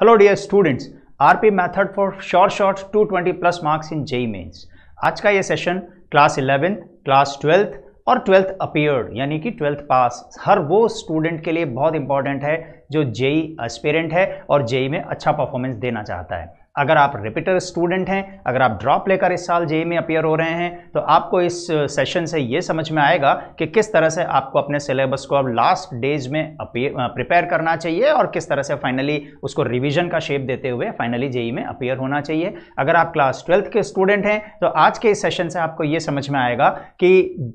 hello dear students RP method for short short 220 plus marks in JEE Mains आज का ये session class eleventh class twelfth और twelfth appeared यानी कि twelfth pass हर वो student के लिए बहुत इंपॉर्टेंट है जो जेई एस्पेरेंट है और जेई में अच्छा परफॉर्मेंस देना चाहता है अगर आप रिपीटर स्टूडेंट हैं अगर आप ड्रॉप लेकर इस साल जे e e में अपियर हो रहे हैं तो आपको इस सेशन से ये समझ में आएगा कि किस तरह से आपको अपने सिलेबस को अब लास्ट डेज में प्रिपेयर करना चाहिए और किस तरह से फाइनली उसको रिविजन का शेप देते हुए फाइनली जेई e में अपियर होना चाहिए अगर आप क्लास ट्वेल्थ के स्टूडेंट हैं तो आज के इस सेशन से आपको ये समझ में आएगा कि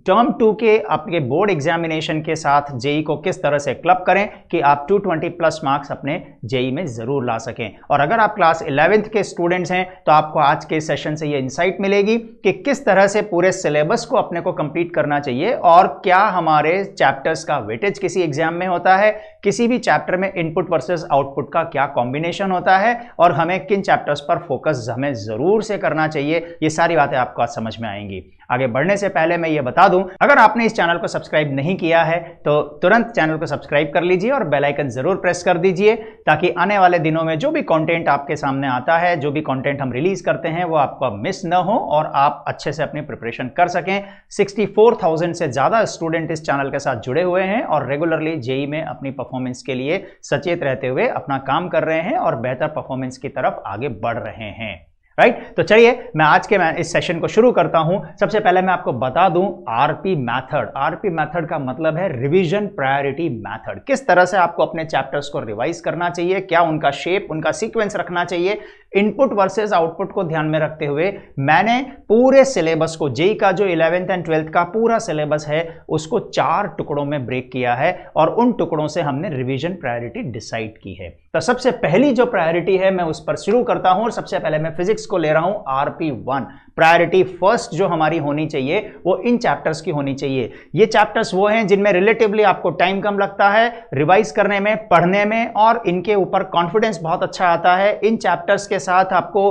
टर्म टू के आपके बोर्ड एग्जामिनेशन के साथ जेई को किस तरह से क्लब करें कि आप टू प्लस मार्क्स अपने जेई में ज़रूर ला सकें और अगर आप क्लास इलेवेंथ के स्टूडेंट्स हैं तो आपको आज के सेशन से ये इंसाइट मिलेगी कि किस तरह से पूरे सिलेबस को अपने को कंप्लीट करना चाहिए और क्या हमारे चैप्टर्स का वेटेज किसी एग्जाम में होता है किसी भी चैप्टर में इनपुट वर्सेज आउटपुट का क्या कॉम्बिनेशन होता है और हमें किन चैप्टर्स पर फोकस हमें ज़रूर से करना चाहिए ये सारी बातें आपको आज समझ में आएंगी आगे बढ़ने से पहले मैं ये बता दूं अगर आपने इस चैनल को सब्सक्राइब नहीं किया है तो तुरंत चैनल को सब्सक्राइब कर लीजिए और बेलाइकन ज़रूर प्रेस कर दीजिए ताकि आने वाले दिनों में जो भी कॉन्टेंट आपके सामने आता है जो भी कॉन्टेंट हम रिलीज़ करते हैं वो आपका मिस न हो और आप अच्छे से अपनी प्रिपरेशन कर सकें सिक्सटी से ज़्यादा स्टूडेंट इस चैनल के साथ जुड़े हुए हैं और रेगुलरली जेई में अपनी परफॉर्मेंस के लिए सचेत रहते हुए अपना काम कर रहे हैं और बेहतर परफॉर्मेंस की तरफ आगे बढ़ रहे हैं राइट तो चलिए मैं आज के मैं इस सेशन को शुरू करता हूं सबसे पहले मैं आपको बता दूं आरपी मेथड आरपी मेथड का मतलब है रिवीजन प्रायोरिटी मेथड किस तरह से आपको अपने चैप्टर्स को रिवाइज करना चाहिए क्या उनका शेप उनका सीक्वेंस रखना चाहिए इनपुट वर्सेस आउटपुट को ध्यान में रखते हुए मैंने पूरे सिलेबस को जेई का जो इलेवेंथ एंड ट्वेल्थ का पूरा सिलेबस है उसको चार टुकड़ों में ब्रेक किया है और उन टुकड़ों से हमने रिविजन प्रायोरिटी डिसाइड की है तो सबसे पहली जो प्रायोरिटी है मैं उस पर शुरू करता हूं और सबसे पहले मैं फिजिक्स को ले रहा हूं आरपी वन प्रायोरिटी फर्स्ट जो हमारी होनी चाहिए वो इन चैप्टर्स की होनी चाहिए ये चैप्टर्स वो हैं जिनमें रिलेटिवली आपको टाइम कम लगता है रिवाइज करने में पढ़ने में और इनके ऊपर कॉन्फिडेंस बहुत अच्छा आता है इन चैप्टर्स के साथ आपको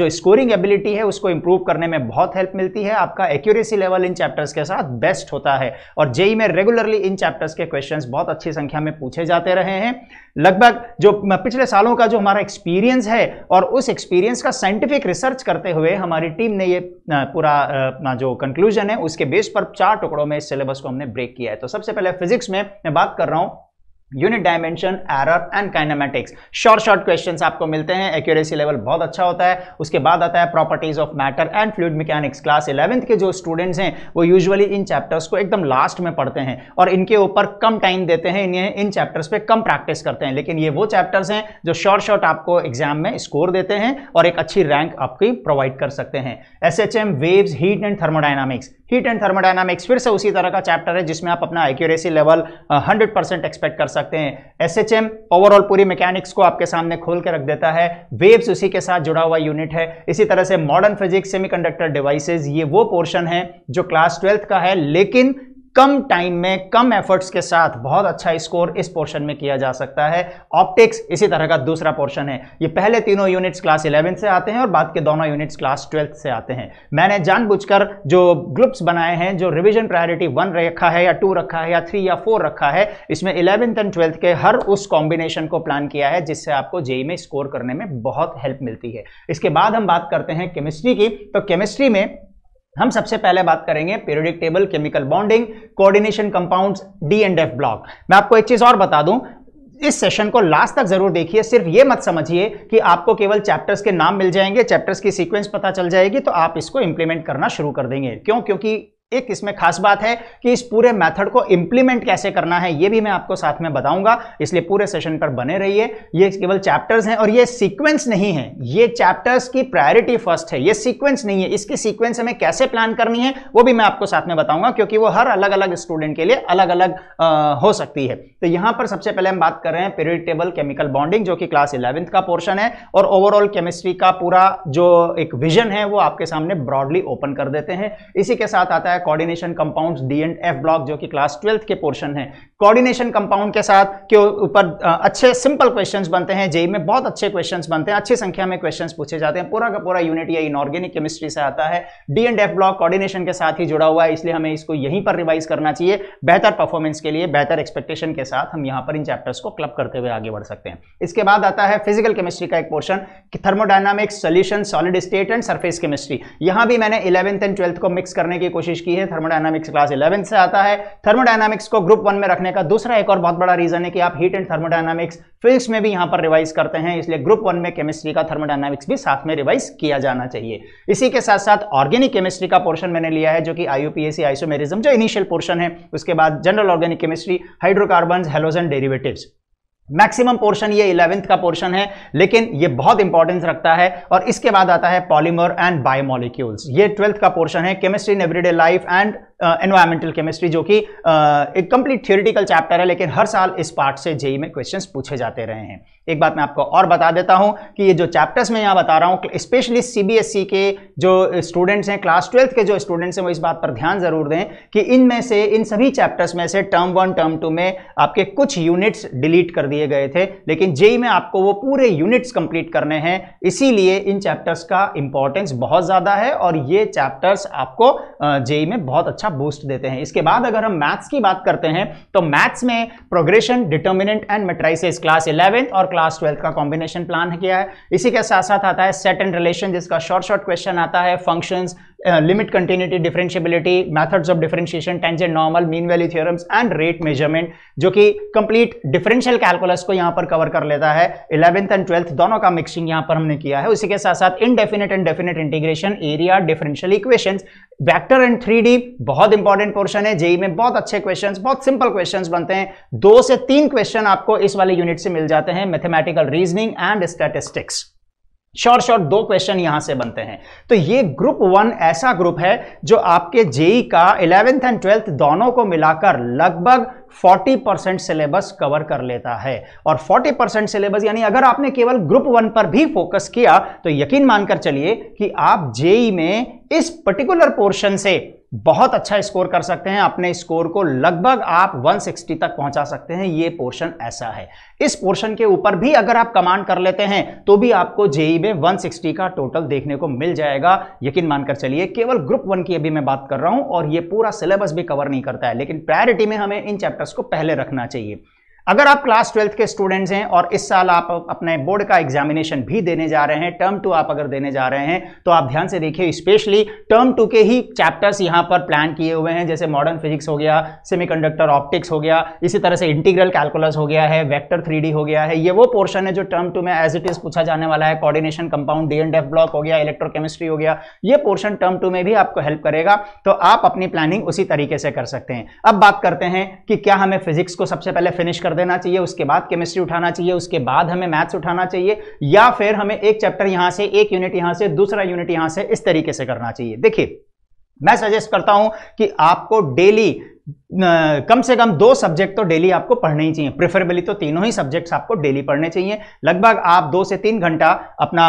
जो स्कोरिंग एबिलिटी है उसको इंप्रूव करने में बहुत हेल्प मिलती है आपका एक्यूरेसी लेवल इन चैप्टर्स के साथ बेस्ट होता है और जेई में रेगुलरली इन चैप्टर्स के क्वेश्चन बहुत अच्छी संख्या में पूछे जाते रहे हैं लगभग जो पिछले सालों का जो हमारा एक्सपीरियंस है और उस एक्सपीरियंस का साइंटिफिक रिसर्च करते हुए हमारी टीम ने ये पूरा अपना जो कंक्लूजन है उसके बेस पर चार टुकड़ों में इस सिलेबस को हमने ब्रेक किया है तो सबसे पहले फिजिक्स में मैं बात कर रहा हूँ unit dimension error and kinematics short short question आपको मिलते हैं एक्यूरेसी लेवल बहुत अच्छा होता है उसके बाद आता है properties of matter and fluid mechanics class eleventh के जो स्टूडेंट्स हैं वो यूजुअली इन चैप्टर्स को एकदम लास्ट में पढ़ते हैं और इनके ऊपर कम टाइम देते हैं इन्हें इन चैप्टर्स पे कम प्रैक्टिस करते हैं लेकिन ये वो चैप्टर्स हैं जो शॉर्ट शॉर्ट आपको एग्जाम में स्कोर देते हैं और एक अच्छी रैंक आपकी प्रोवाइड कर सकते हैं S H M waves heat and thermodynamics heat and thermodynamics फिर से उसी तरह का चैप्टर है जिसमें आप अपना accuracy level hundred percent expect कर सकते सकते हैं एस एच एम ओवरऑल पूरी मैकेनिक्स को आपके सामने खोल के रख देता है वेव्स उसी के साथ जुड़ा हुआ यूनिट है इसी तरह से मॉडर्न फिजिक्स सेमीकंडक्टर डिवाइसेस ये वो पोर्शन है जो क्लास ट्वेल्थ का है लेकिन कम टाइम में कम एफर्ट्स के साथ बहुत अच्छा स्कोर इस पोर्शन में किया जा सकता है ऑप्टिक्स इसी तरह का दूसरा पोर्शन है ये पहले तीनों यूनिट्स क्लास 11 से आते हैं और बाद के दोनों यूनिट्स क्लास 12 से आते हैं मैंने जानबूझकर जो ग्रुप्स बनाए हैं जो रिविजन प्रायोरिटी वन रखा है या टू रखा है या थ्री या फोर रखा है इसमें इलेवेंथ एंड ट्वेल्थ के हर उस कॉम्बिनेशन को प्लान किया है जिससे आपको जेई में स्कोर करने में बहुत हेल्प मिलती है इसके बाद हम बात करते हैं केमिस्ट्री की तो केमिस्ट्री में हम सबसे पहले बात करेंगे periodic table chemical bonding coordination compounds D and F block मैं आपको एक चीज और बता दूं इस सेशन को लास्ट तक जरूर देखिए सिर्फ ये मत समझिए कि आपको केवल चैप्टर्स के नाम मिल जाएंगे चैप्टर्स की सीक्वेंस पता चल जाएगी तो आप इसको इंप्लीमेंट करना शुरू कर देंगे क्यों क्योंकि एक इसमें खास बात है कि इस पूरे मेथड को इंप्लीमेंट कैसे करना है ये भी मैं आपको साथ में बताऊंगा इसलिए पूरे सेशन पर बने रहिए ये केवल चैप्टर्स हैं और ये सीक्वेंस नहीं है ये चैप्टर्स की प्रायोरिटी फर्स्ट है ये सीक्वेंस नहीं है इसकी सीक्वेंस हमें कैसे प्लान करनी है वो भी मैं आपको साथ में बताऊंगा क्योंकि वो हर अलग अलग स्टूडेंट के लिए अलग अलग आ, हो सकती है तो यहां पर सबसे पहले हम बात कर रहे हैं पीरियड टेबल केमिकल बॉन्डिंग जो कि क्लास इलेवेंथ का पोर्शन है और ओवरऑल केमिस्ट्री का पूरा जो एक विजन है वो आपके सामने ब्रॉडली ओपन कर देते हैं इसी के साथ आता है है coordination compounds D and F block जो कि क्लास ट्वेल्थ के पोर्शन है कोऑर्डिनेशन कंपाउंड के साथ के ऊपर अच्छे सिंपल क्वेश्चंस बनते हैं जेई में बहुत अच्छे क्वेश्चंस बनते हैं अच्छी संख्या में क्वेश्चंस पूछे जाते हैं पूरा का पूरा यूनिट या इनऑर्गेनिक केमिस्ट्री से आता है D and F block coordination के साथ ही जुड़ा हुआ है इसलिए हमें इसको यहीं पर रिवाइज करना चाहिए बेहतर परफॉर्मेंस के लिए बेहतर एक्सपेक्टेशन के साथ हम यहाँ पर इन चैप्टर्स को क्लब करते हुए आगे बढ़ सकते हैं इसके बाद आता है फिजिकल केमिस्ट्री का एक portion thermodynamics solution solid state and surface chemistry यहां भी मैंने इलेवंथ एंड ट्वेल्थ को मिक्स करने की कोशिश की है थर्मोडाइनमिक्स क्लास इलेवन से आता है थर्मोडाइनमिक्स को ग्रुप वन में रखने का दूसरा एक और बहुत बड़ा रीजन है कि आप हीट एंड थर्मोडाइनमिक्स फिजिक्स में भी यहां पर रिवाइज करते हैं इसलिए ग्रुप वन में केमिस्ट्री का थर्मोडाइनमिक्स भी साथ में रिवाइज किया जाना चाहिए इसी के साथ साथ ऑर्गेनिक केमिस्ट्री का पोर्शन मैंने लिया है जो कि आईयूपीएसी आइसोमेरिज्म जो इनिशियल पोर्शन है उसके बाद general organic chemistry hydrocarbon halogen derivatives maximum portion ये इलेवेंथ का पोर्शन है लेकिन ये बहुत इंपॉर्टेंस रखता है और इसके बाद आता है पॉलीमर एंड बायोमोलिक्यूल्स ये ट्वेल्थ का पोर्शन है chemistry in everyday life and environmental chemistry जो कि एक कंप्लीट थियोरिटिकल चैप्टर है लेकिन हर साल इस पार्ट से जेई में क्वेश्चंस पूछे जाते रहे हैं एक बात मैं आपको और बता देता हूं कि ये जो चैप्टर्स मैं यहां बता रहा हूं स्पेशली सीबीएसई e के जो स्टूडेंट्स हैं क्लास ट्वेल्थ के जो स्टूडेंट्स हैं वो इस बात पर ध्यान जरूर दें कि इनमें से इन सभी चैप्टर्स में से टर्म वन टर्म टू में आपके कुछ यूनिट्स डिलीट कर दिए गए थे लेकिन जेई में आपको वो पूरे यूनिट्स कंप्लीट करने हैं इसीलिए इन चैप्टर्स का इंपॉर्टेंस बहुत ज़्यादा है और ये चैप्टर्स आपको जेई में बहुत अच्छा अच्छा बूस्ट देते हैं इसके बाद अगर हम मैथ्स की बात करते हैं तो मैथ्स में progression determinant and matrices class eleventh और क्लास ट्वेल्थ का कॉम्बिनेशन प्लान किया है इसी के साथ साथ आता है सेट एंड रिलेशन जिसका शॉर्ट शॉर्ट क्वेश्चन आता है functions limit continuity differentiability methods of differentiation tangent normal mean value value and rate measurement जो कि कंप्लीट डिफरेंशियल कैलकुलस को यहां पर कवर कर लेता है इलेवेंथ एंड ट्वेल्थ दोनों का मिक्सिंग यहां पर हमने किया है उसी के साथ साथ indefinite and definite integration area differential equation vector and three बहुत इंपॉर्टेंट पोर्शन है जेई e e में बहुत अच्छे क्वेश्चन बहुत सिंपल क्वेश्चन बनते हैं दो से तीन क्वेश्चन आपको इस वाले यूनिट से मिल जाते हैं mathematical reasoning and statistics short short दो क्वेश्चन यहां से बनते हैं तो ये ग्रुप वन ऐसा ग्रुप है जो आपके जेई e का इलेवेंथ एंड ट्वेल्थ दोनों को मिलाकर लगभग 40 परसेंट सिलेबस कवर कर लेता है और 40 परसेंट सिलेबस यानी अगर आपने केवल ग्रुप वन पर भी फोकस किया तो यकीन मानकर चलिए कि आप जेई e में इस पर्टिकुलर पोर्शन से बहुत अच्छा स्कोर कर सकते हैं अपने स्कोर को लगभग आप 160 तक पहुंचा सकते हैं ये पोर्शन ऐसा है इस पोर्शन के ऊपर भी अगर आप कमांड कर लेते हैं तो भी आपको जेई में 160 का टोटल देखने को मिल जाएगा यकीन मानकर चलिए केवल ग्रुप वन की अभी मैं बात कर रहा हूं और ये पूरा सिलेबस भी कवर नहीं करता है लेकिन प्रायोरिटी में हमें इन चैप्टर्स को पहले रखना चाहिए अगर आप क्लास ट्वेल्थ के स्टूडेंट्स हैं और इस साल आप अपने बोर्ड का एग्जामिनेशन भी देने जा रहे हैं टर्म टू आप अगर देने जा रहे हैं तो आप ध्यान से देखिए स्पेशली टर्म टू के ही चैप्टर्स यहाँ पर प्लान किए हुए हैं जैसे मॉडर्न फिजिक्स हो गया सेमीकंडक्टर ऑप्टिक्स हो गया इसी तरह से इंटीग्रल कैलकुलस हो गया है वैक्टर थ्री हो गया है ये वो पोर्शन है जो टर्म टू में एज इट इज़ पूछा जाने वाला है coordination compound D and F block हो गया इलेक्ट्रोकेमिस्ट्री हो गया ये पोर्शन टर्म टू में भी आपको हेल्प करेगा तो आप अपनी प्लानिंग उसी तरीके से कर सकते हैं अब बात करते हैं कि क्या हमें फिजिक्स को सबसे पहले फिनिश कर देना चाहिए उसके बाद केमिस्ट्री उठाना चाहिए उसके बाद हमें मैथ्स उठाना चाहिए या फिर हमें एक चैप्टर यहां से एक यूनिट यहां से दूसरा यूनिट यहां से इस तरीके से करना चाहिए देखिए मैं सजेस्ट करता हूं कि आपको डेली कम से कम दो सब्जेक्ट तो डेली आपको पढ़ने ही चाहिए प्रेफरेबली तो तीनों ही सब्जेक्ट्स आपको डेली पढ़ने चाहिए लगभग आप दो से तीन घंटा अपना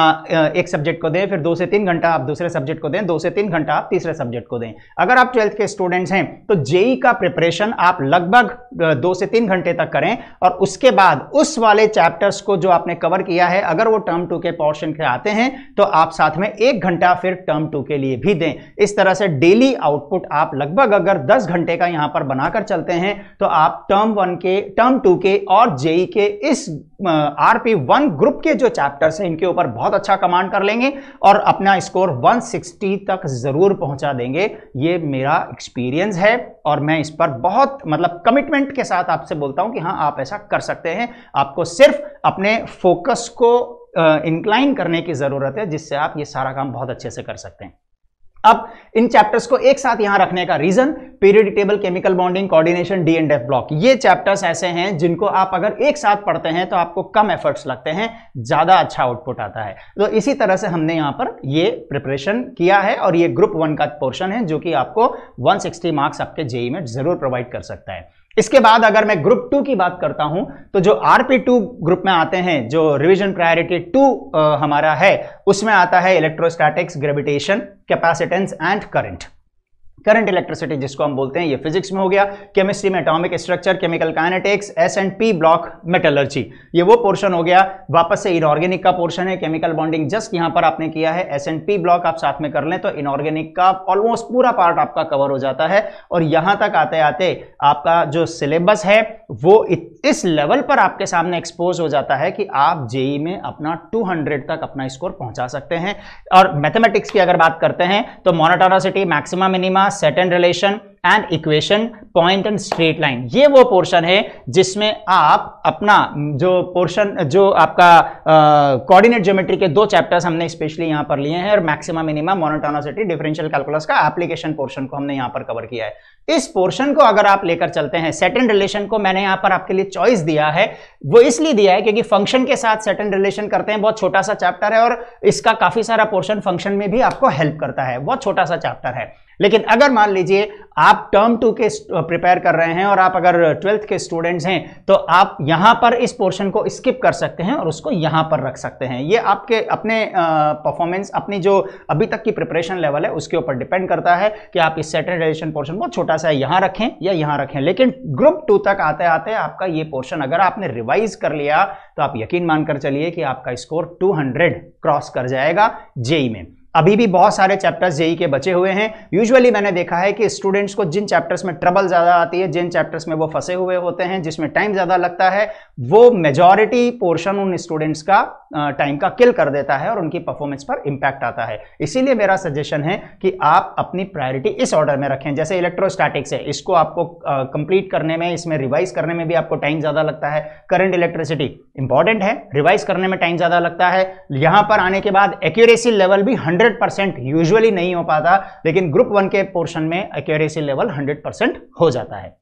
एक सब्जेक्ट को दें फिर दो से तीन घंटा आप दूसरे सब्जेक्ट को दें दो से तीन घंटा आप तीसरे सब्जेक्ट को दें अगर आप ट्वेल्थ के स्टूडेंट्स हैं तो जेई e का प्रिपरेशन आप लगभग दो से तीन घंटे तक करें और उसके बाद उस वाले चैप्टर्स को जो आपने कवर किया है अगर वो टर्म टू के पोर्शन के आते हैं तो आप साथ में एक घंटा फिर टर्म टू के लिए भी दें इस तरह से डेली आउटपुट आप लगभग अगर दस घंटे का यहाँ यहां पर बनाकर चलते हैं तो आप टर्म वन के टर्म टू के और जेई e के इस आर पी वन ग्रुप के जो चैप्टर्स हैं इनके ऊपर बहुत अच्छा कमांड कर लेंगे और अपना स्कोर 160 तक ज़रूर पहुंचा देंगे ये मेरा एक्सपीरियंस है और मैं इस पर बहुत मतलब कमिटमेंट के साथ आपसे बोलता हूं कि हाँ आप ऐसा कर सकते हैं आपको सिर्फ अपने फोकस को इंक्लाइन करने की ज़रूरत है जिससे आप ये सारा काम बहुत अच्छे से कर सकते हैं अब इन चैप्टर्स को एक साथ यहां रखने का reason period table chemical bonding coordination D and F block ये चैप्टर्स ऐसे हैं जिनको आप अगर एक साथ पढ़ते हैं तो आपको कम एफर्ट्स लगते हैं ज्यादा अच्छा आउटपुट आता है तो इसी तरह से हमने यहां पर ये प्रिपरेशन किया है और ये ग्रुप वन का पोर्शन है जो कि आपको वन मार्क्स आपके जेई में e e जरूर प्रोवाइड कर सकता है इसके बाद अगर मैं ग्रुप टू की बात करता हूं तो जो आरपी टू ग्रुप में आते हैं जो रिवीजन प्रायोरिटी टू हमारा है उसमें आता है electrostatics gravitation capacitance and current current electricity जिसको हम बोलते हैं ये फिजिक्स में हो गया केमिस्ट्री में atomic structure chemical kinetics S and P block metallurgy ये वो पोर्शन हो गया वापस से इनऑर्गेनिक का पोर्शन है केमिकल बॉन्डिंग जस्ट यहां पर आपने किया है एस एंड पी ब्लॉक आप साथ में कर लें तो इनऑर्गेनिक का ऑलमोस्ट पूरा पार्ट आपका कवर हो जाता है और यहां तक आते आते आपका जो सिलेबस है वो इस लेवल पर आपके सामने एक्सपोज हो जाता है कि आप जेई e में अपना 200 तक अपना स्कोर पहुंचा सकते हैं और मैथमेटिक्स की अगर बात करते हैं तो monotonicity maxima minima Certain relation and equation point and straight line ये वो पोर्शन है जिसमें आप अपना जो पोर्शन जो आपका कोऑर्डिनेट ज्योमेट्री के दो चैप्टर्स हमने स्पेशली यहाँ पर लिए हैं और maxima minima monotonicity differential calculus का एप्लीकेशन पोर्शन को हमने यहाँ पर कवर किया है इस पोर्शन को अगर आप लेकर चलते हैं सेट एंड रिलेशन को मैंने यहाँ पर आपके लिए चॉइस दिया है वो इसलिए दिया है क्योंकि फंक्शन के साथ सेट एंड रिलेशन करते हैं बहुत छोटा सा चैप्टर है और इसका काफी सारा पोर्शन फंक्शन में भी आपको हेल्प करता है बहुत छोटा सा चैप्टर है लेकिन अगर मान लीजिए आप टर्म टू के प्रिपेयर कर रहे हैं और आप अगर ट्वेल्थ के स्टूडेंट्स हैं तो आप यहाँ पर इस पोर्शन को स्किप कर सकते हैं और उसको यहाँ पर रख सकते हैं ये आपके अपने परफॉर्मेंस अपनी जो अभी तक की प्रिपरेशन लेवल है उसके ऊपर डिपेंड करता है कि आप इस सेटेड एडिशन पोर्शन को छोटा सा यहाँ रखें या यहाँ रखें लेकिन ग्रुप टू तक आते आते आपका ये पोर्शन अगर आपने रिवाइज कर लिया तो आप यकीन मानकर चलिए कि आपका स्कोर 200 क्रॉस कर जाएगा जेई में अभी भी बहुत सारे चैप्टर्स जेई के बचे हुए हैं यूजुअली मैंने देखा है कि स्टूडेंट्स को जिन चैप्टर्स में ट्रबल ज़्यादा आती है जिन चैप्टर्स में वो फंसे हुए होते हैं जिसमें टाइम ज़्यादा लगता है वो मेजॉरिटी पोर्शन उन स्टूडेंट्स का टाइम का किल कर देता है और उनकी परफॉर्मेंस पर इम्पैक्ट आता है इसीलिए मेरा सजेशन है कि आप अपनी प्रायोरिटी इस ऑर्डर में रखें जैसे इलेक्ट्रोस्टैटिक्स है इसको आपको कंप्लीट करने में इसमें रिवाइज करने में भी आपको टाइम ज़्यादा लगता है करंट इलेक्ट्रिसिटी इंपॉर्टेंट है रिवाइज करने में टाइम ज़्यादा लगता है यहाँ पर आने के बाद एक्यूरेसी लेवल भी हंड्रेड हंड्रेड परसेंट यूजली नहीं हो पाता लेकिन ग्रुप वन के पोर्शन में एक्यूरेसी लेवल हंड्रेड परसेंट हो जाता है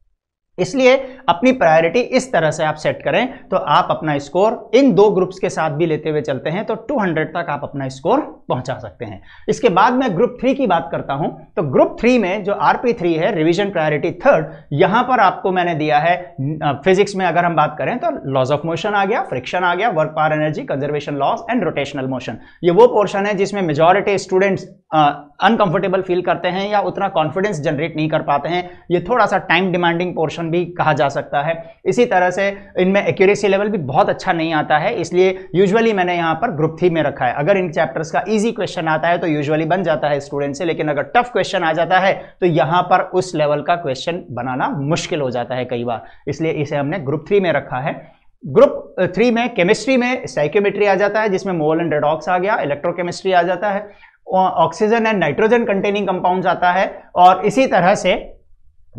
इसलिए अपनी प्रायोरिटी इस तरह से आप सेट करें तो आप अपना स्कोर इन दो ग्रुप्स के साथ भी लेते हुए चलते हैं तो 200 तक आप अपना स्कोर पहुंचा सकते हैं इसके बाद मैं ग्रुप थ्री की बात करता हूं तो ग्रुप थ्री में जो आर थ्री है रिविजन प्रायोरिटी थर्ड यहां पर आपको मैंने दिया है फिजिक्स में अगर हम बात करें तो लॉज ऑफ मोशन आ गया फ्रिक्शन आ गया work power energy conservation laws and rotational motion ये वो पोर्शन है जिसमें मेजोरिटी स्टूडेंट्स अनकंफर्टेबल फील करते हैं या उतना कॉन्फिडेंस जनरेट नहीं कर पाते हैं ये थोड़ा सा टाइम डिमांडिंग पोर्शन पर्सन भी कहा जा सकता है इसी तरह से इनमें एक्यूरेसी लेवल भी बहुत अच्छा नहीं आता है इसलिए यूजुअली मैंने यहाँ पर ग्रुप थ्री में रखा है अगर इन चैप्टर्स का ईजी क्वेश्चन आता है तो यूजअली बन जाता है स्टूडेंट से लेकिन अगर टफ क्वेश्चन आ जाता है तो यहाँ पर उस लेवल का क्वेश्चन बनाना मुश्किल हो जाता है कई बार इसलिए इसे हमने ग्रुप थ्री में रखा है ग्रुप थ्री में केमिस्ट्री में साइकोमेट्री आ जाता है जिसमें मोल एंड रेडॉक्स आ गया इलेक्ट्रोकेमिस्ट्री आ जाता है oxygen and nitrogen containing compounds आता है और इसी तरह से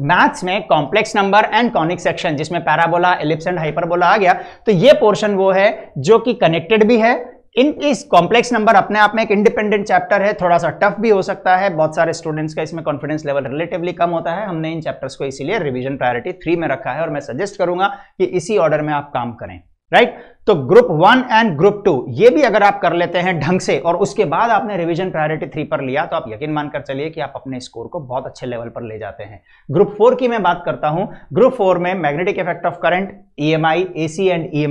मैथ्स में complex number and conic section जिसमें पैराबोला एलिप्स एंड हाइपरबोला आ गया तो ये पोर्शन वो है जो कि कनेक्टेड भी है इन इस कॉम्प्लेक्स नंबर अपने आप में एक इंडिपेंडेंट चैप्टर है थोड़ा सा टफ भी हो सकता है बहुत सारे स्टूडेंट्स का इसमें कॉन्फिडेंस लेवल रिलेटिवली कम होता है हमने इन चैप्टर्स को इसीलिए रिवीजन प्रायोरिटी थ्री में रखा है और मैं सजेस्ट करूंगा कि इसी ऑर्डर में आप काम करें राइट तो group one and group two ये भी अगर आप कर लेते हैं ढंग से और उसके बाद आपने रिवीजन प्रायोरिटी थ्री पर लिया तो आप यकीन मानकर चलिए कि आप अपने स्कोर को बहुत अच्छे लेवल पर ले जाते हैं ग्रुप फोर की मैं बात करता हूं ग्रुप फोर में magnetic effect of current E M I A C and E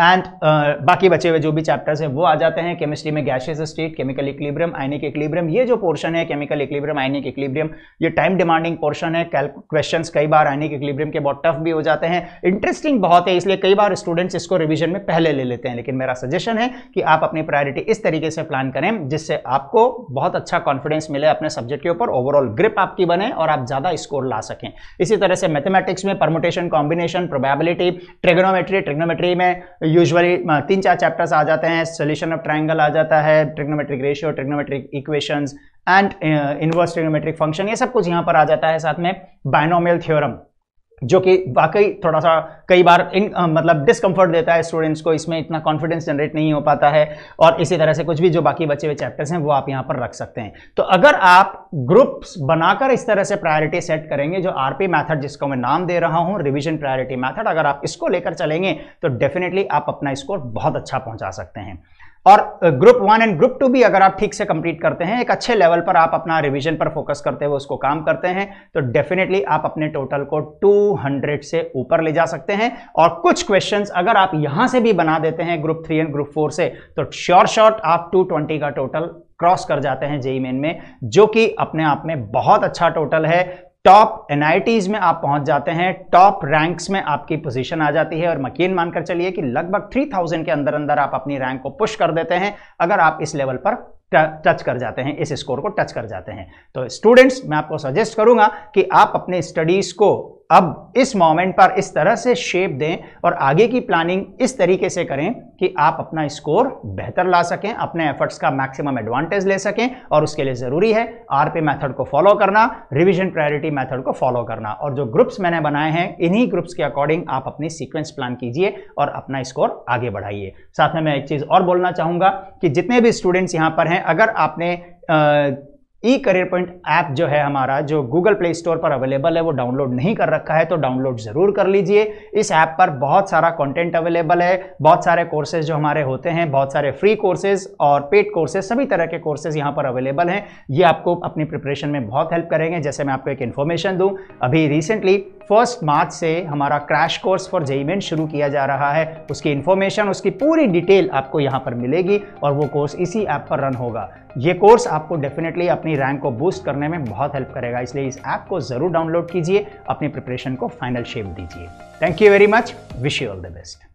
and uh, बाकी बचे हुए जो भी चैप्टर्स हैं वो आ जाते हैं केमिस्ट्री में gaseous state chemical equilibrium ionic equilibrium ये जो पोर्शन है केमिकल इक्लिब्रियम आइनिक इक्लिब्रियम ये टाइम डिमांडिंग पोर्शन है क्वेश्चंस कई बार आइनिक इक्लिब्रियम के बहुत टफ भी हो जाते हैं इंटरेस्टिंग बहुत है इसलिए कई बार स्टूडेंट्स इसको रिविजन में पहले ले लेते हैं लेकिन मेरा सजेशन है कि आप अपनी प्रायोरिटी इस तरीके से प्लान करें जिससे आपको बहुत अच्छा कॉन्फिडेंस मिले अपने सब्जेक्ट के ऊपर ओवरऑल ग्रिप आपकी बने और आप ज़्यादा स्कोर ला सकें इसी तरह से मैथमेटिक्स में permutation combination probability trigonometry trigonometry में यूजुअली uh, तीन चार चैप्टर्स आ जाते हैं सोल्यूशन ऑफ ट्राइंगल आ जाता है trigonometric ratio trigonometric equations and inverse trigonometric function ये सब कुछ यहाँ पर आ जाता है साथ में बायनोमियल थ्योरम जो कि वाकई थोड़ा सा कई बार इन आ, मतलब डिसकंफर्ट देता है स्टूडेंट्स को इसमें इतना कॉन्फिडेंस जनरेट नहीं हो पाता है और इसी तरह से कुछ भी जो बाकी बचे हुए चैप्टर्स हैं वो आप यहाँ पर रख सकते हैं तो अगर आप ग्रुप्स बनाकर इस तरह से प्रायोरिटी सेट करेंगे जो आरपी मैथड जिसको मैं नाम दे रहा हूँ रिविजन प्रायोरिटी मैथड अगर आप इसको लेकर चलेंगे तो डेफिनेटली आप अपना स्कोर बहुत अच्छा पहुँचा सकते हैं और group one and group two भी अगर आप ठीक से कंप्लीट करते हैं एक अच्छे लेवल पर आप अपना रिवीजन पर फोकस करते हुए उसको काम करते हैं तो डेफिनेटली आप अपने टोटल को 200 से ऊपर ले जा सकते हैं और कुछ क्वेश्चंस अगर आप यहां से भी बना देते हैं group three and group four से तो श्योर शॉर्ट आप 220 का टोटल क्रॉस कर जाते हैं जेई मेन में जो कि अपने आप में बहुत अच्छा टोटल है टॉप एनआईटीज में आप पहुंच जाते हैं टॉप रैंक्स में आपकी पोजीशन आ जाती है और मकीन मानकर चलिए कि लगभग 3000 के अंदर अंदर आप अपनी रैंक को पुश कर देते हैं अगर आप इस लेवल पर टच कर जाते हैं इस स्कोर को टच कर जाते हैं तो स्टूडेंट्स मैं आपको सजेस्ट करूंगा कि आप अपने स्टडीज़ को अब इस मोमेंट पर इस तरह से शेप दें और आगे की प्लानिंग इस तरीके से करें कि आप अपना स्कोर बेहतर ला सकें अपने एफर्ट्स का मैक्सिमम एडवांटेज ले सकें और उसके लिए ज़रूरी है आर पे मैथड को फॉलो करना रिवीजन प्रायोरिटी मैथड को फॉलो करना और जो ग्रुप्स मैंने बनाए हैं इन्हीं ग्रुप्स के अकॉर्डिंग आप अपनी सिक्वेंस प्लान कीजिए और अपना स्कोर आगे बढ़ाइए साथ में मैं एक चीज़ और बोलना चाहूँगा कि जितने भी स्टूडेंट्स यहाँ पर हैं अगर आपने ah, uh Career Point app जो है हमारा जो गूगल प्ले स्टोर पर अवेलेबल है वो डाउनलोड नहीं कर रखा है तो डाउनलोड ज़रूर कर लीजिए इस ऐप पर बहुत सारा कंटेंट अवेलेबल है बहुत सारे कोर्सेज जो हमारे होते हैं बहुत सारे फ्री कोर्सेज और पेड कोर्सेज सभी तरह के कोर्सेज यहाँ पर अवेलेबल हैं ये आपको अपनी प्रिपरेशन में बहुत हेल्प करेंगे जैसे मैं आपको एक इन्फॉर्मेशन दूँ अभी रिसेंटली फर्स्ट मार्च से हमारा क्रैश कोर्स फॉर जेईमेंट शुरू किया जा रहा है उसकी इन्फॉर्मेशन उसकी पूरी डिटेल आपको यहाँ पर मिलेगी और वो कोर्स इसी ऐप पर रन होगा ये कोर्स आपको डेफिनेटली अपनी रैंक को बूस्ट करने में बहुत हेल्प करेगा इसलिए इस ऐप को ज़रूर डाउनलोड कीजिए अपनी प्रिपरेशन को फाइनल शेप दीजिए thank you very much wish you all the best